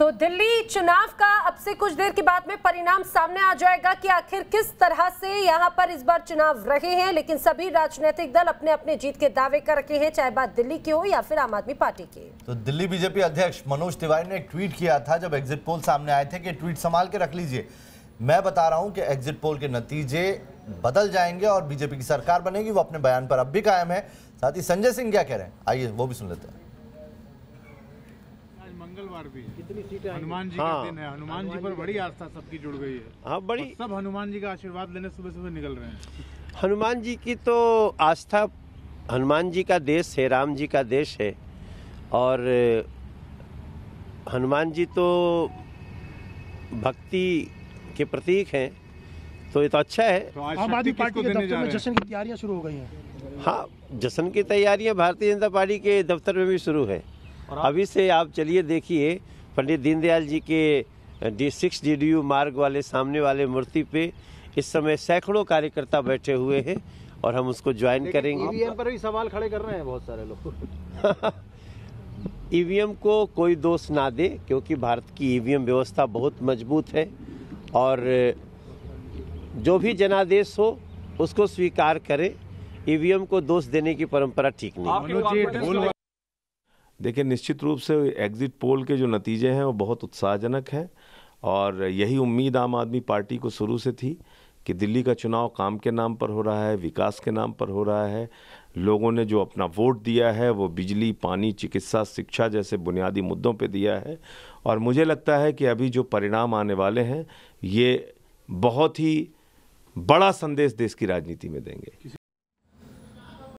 तो दिल्ली चुनाव का अब से कुछ देर के बाद में परिणाम सामने आ जाएगा कि आखिर किस तरह से यहां पर इस बार चुनाव रहे हैं लेकिन सभी राजनीतिक दल अपने अपने जीत के दावे कर रखे हैं चाहे बात दिल्ली की हो या फिर आम आदमी पार्टी की तो दिल्ली बीजेपी अध्यक्ष मनोज तिवारी ने एक ट्वीट किया था जब एग्जिट पोल सामने आए थे कि ट्वीट संभाल के रख लीजिए मैं बता रहा हूं कि एग्जिट पोल के नतीजे बदल जाएंगे और बीजेपी की सरकार बनेगी वो अपने बयान पर अब भी कायम है साथ ही संजय सिंह क्या कह रहे हैं आइए वो भी सुन लेते हैं मंगलवार भी है कितनी सीटें हनुमान जी हाँ। का दिन है हनुमान जी पर बड़ी आस्था सबकी जुड़ गई है हाँ बड़ी सब हनुमान जी का आशीर्वाद लेने सुबह सुबह निकल रहे हैं हनुमान जी की तो आस्था हनुमान जी का देश है राम जी का देश है और हनुमान जी तो भक्ति के प्रतीक हैं तो ये तो अच्छा है तो आम आदमी पार्टी के दफ्तर में जश्न की तैयारियां शुरू हो गई हैं हाँ जश्न की तैयारियां भारतीय जनता पार्टी के दफ्तर में भी शुरू है अभी से आप चलिए देखिए पंडित दीनदयाल जी के डी सिक्स डी मार्ग वाले सामने वाले मूर्ति पे इस समय सैकड़ों कार्यकर्ता बैठे हुए हैं और हम उसको ज्वाइन करेंगे ईवीएम e पर भी सवाल खड़े कर रहे हैं बहुत सारे लोग ईवीएम e को कोई दोष ना दे क्योंकि भारत की ईवीएम e व्यवस्था बहुत मजबूत है और जो भी जनादेश हो उसको स्वीकार करें ईवीएम को दोष देने की परंपरा ठीक नहीं देखिए निश्चित रूप से एग्ज़िट पोल के जो नतीजे हैं वो बहुत उत्साहजनक हैं और यही उम्मीद आम आदमी पार्टी को शुरू से थी कि दिल्ली का चुनाव काम के नाम पर हो रहा है विकास के नाम पर हो रहा है लोगों ने जो अपना वोट दिया है वो बिजली पानी चिकित्सा शिक्षा जैसे बुनियादी मुद्दों पे दिया है और मुझे लगता है कि अभी जो परिणाम आने वाले हैं ये बहुत ही बड़ा संदेश देश की राजनीति में देंगे